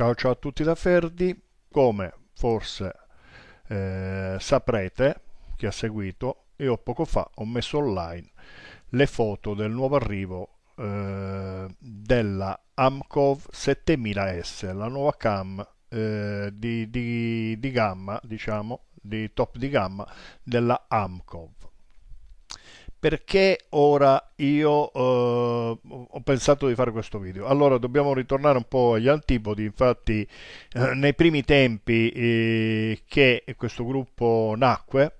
Ciao ciao a tutti da Ferdi, come forse eh, saprete chi ha seguito, io poco fa ho messo online le foto del nuovo arrivo eh, della Amcov 7000S, la nuova cam eh, di, di, di gamma, diciamo, di top di gamma della Amcov perché ora io eh, ho pensato di fare questo video? Allora dobbiamo ritornare un po' agli antipodi, infatti eh, nei primi tempi eh, che questo gruppo nacque,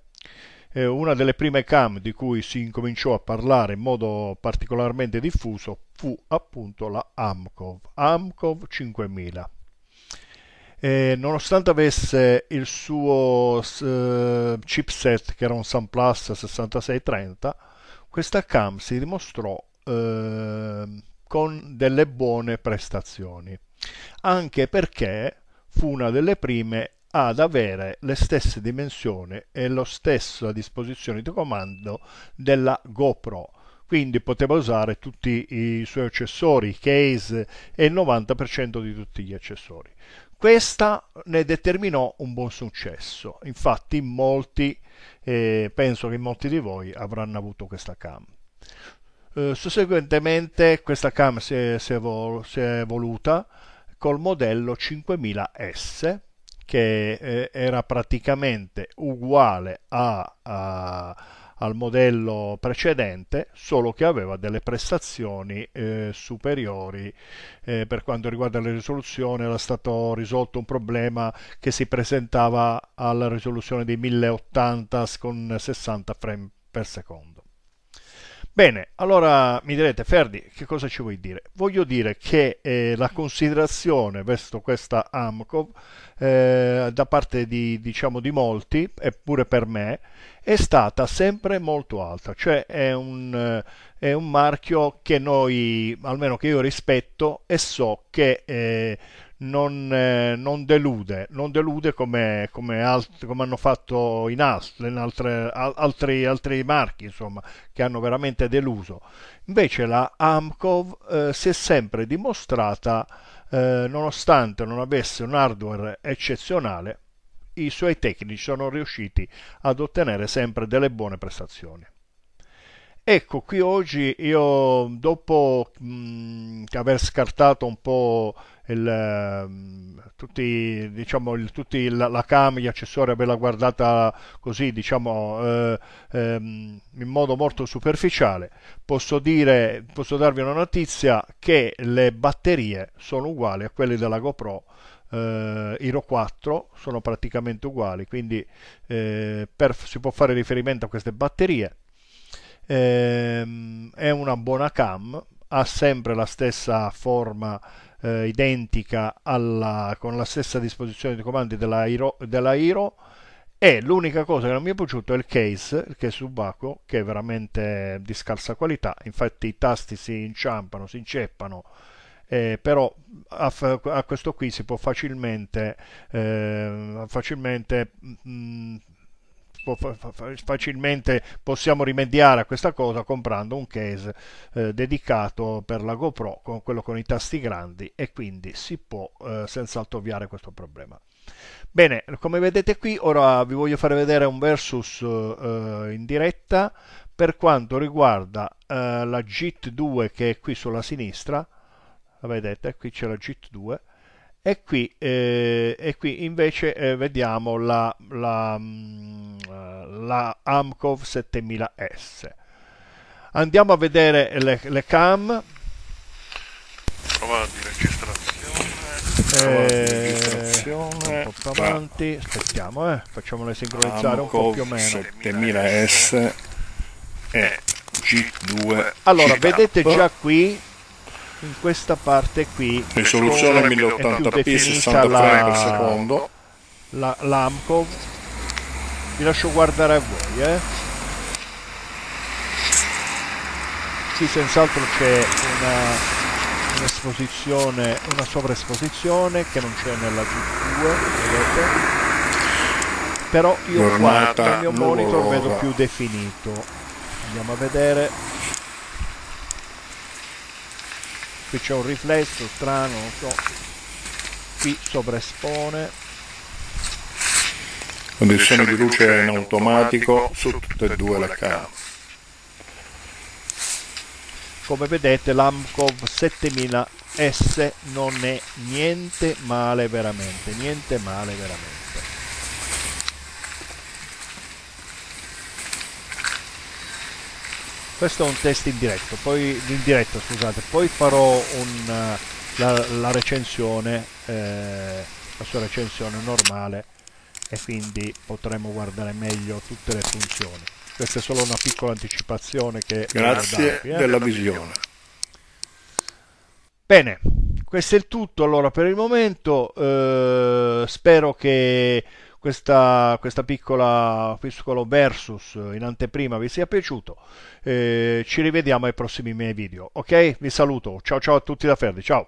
eh, una delle prime cam di cui si incominciò a parlare in modo particolarmente diffuso fu appunto la AMCOV, AMCOV 5000 e nonostante avesse il suo eh, chipset che era un SunPlus 6630 questa cam si dimostrò eh, con delle buone prestazioni anche perché fu una delle prime ad avere le stesse dimensioni e la stessa disposizione di comando della GoPro quindi poteva usare tutti i suoi accessori, case e il 90% di tutti gli accessori. Questa ne determinò un buon successo, infatti molti, eh, penso che molti di voi avranno avuto questa cam. Eh, susseguentemente questa cam si è, si è, vol- si è evoluta col modello 5000S che eh, era praticamente uguale a, a al modello precedente, solo che aveva delle prestazioni eh, superiori. Eh, per quanto riguarda la risoluzione era stato risolto un problema che si presentava alla risoluzione di 1080 con 60 frame per secondo. Bene, allora mi direte, Ferdi, che cosa ci vuoi dire? Voglio dire che eh, la considerazione verso questa AMCOV eh, da parte di, diciamo, di molti, eppure per me, è stata sempre molto alta, cioè è un, eh, è un marchio che noi, almeno che io rispetto e so che eh, non, eh, non, delude, non delude come, come, alt- come hanno fatto in, Ast, in altre, al- altri, altri, marchi, insomma, che hanno veramente deluso. Invece la Amcov eh, si è sempre dimostrata, eh, nonostante non avesse un hardware eccezionale, i suoi tecnici sono riusciti ad ottenere sempre delle buone prestazioni. Ecco, qui oggi io dopo mh, aver scartato un po' il, tutti, diciamo, il, tutti la, la cam, gli accessori, averla guardata così, diciamo, eh, ehm, in modo molto superficiale, posso, dire, posso darvi una notizia che le batterie sono uguali a quelle della GoPro eh, Hero 4 sono praticamente uguali, quindi eh, per, si può fare riferimento a queste batterie Ehm, è una buona cam, ha sempre la stessa forma eh, identica alla, con la stessa disposizione di comandi della Hero, e l'unica cosa che non mi è piaciuto è il case, il case subacqueo, che è veramente di scarsa qualità, infatti i tasti si inciampano, si inceppano, eh, però a, a, questo qui si può facilmente, eh, facilmente mh, mm, facilmente possiamo rimediare a questa cosa comprando un case eh, dedicato per la GoPro con quello con i tasti grandi e quindi si può eh, senz'altro ovviare questo problema. Bene, come vedete qui ora vi voglio fare vedere un versus eh, in diretta per quanto riguarda eh, la JIT 2 che è qui sulla sinistra, la vedete qui c'è la JIT 2 e qui, eh, e qui invece eh, vediamo la, la, mm, eh, la, AMCOV 7000S. Andiamo a vedere le, le cam. Prova di registrazione. Eh, Un po' più avanti. Aspettiamo, eh. facciamole sincronizzare AMCOV un po' più o meno. 7000S e G2. Allora, G vedete già qui in questa parte qui risoluzione 1080p 60 frame per secondo la, l'AMCO vi lascio guardare a voi eh. sì senz'altro c'è una un'esposizione una sovraesposizione che non c'è nella G2 vedete però io Giornata qua nel mio monitor vedo più definito andiamo a vedere qui c'è un riflesso strano non so qui sovraespone condizioni di luce in automatico su tutte e due le camere come vedete l'AMCOV 7000S non è niente male veramente niente male veramente questo è un test in diretto, poi, in diretta, scusate, poi farò un, eh, la, la, recensione, eh, la sua recensione normale e quindi potremo guardare meglio tutte le funzioni. Questa è solo una piccola anticipazione che... Grazie darvi, eh, della visione. Bene, questo è tutto allora per il momento, eh, spero che questa, questa piccola, piccolo versus in anteprima vi sia piaciuto. Eh, ci rivediamo ai prossimi miei video. Ok, vi saluto. Ciao ciao a tutti da Ferdi. Ciao.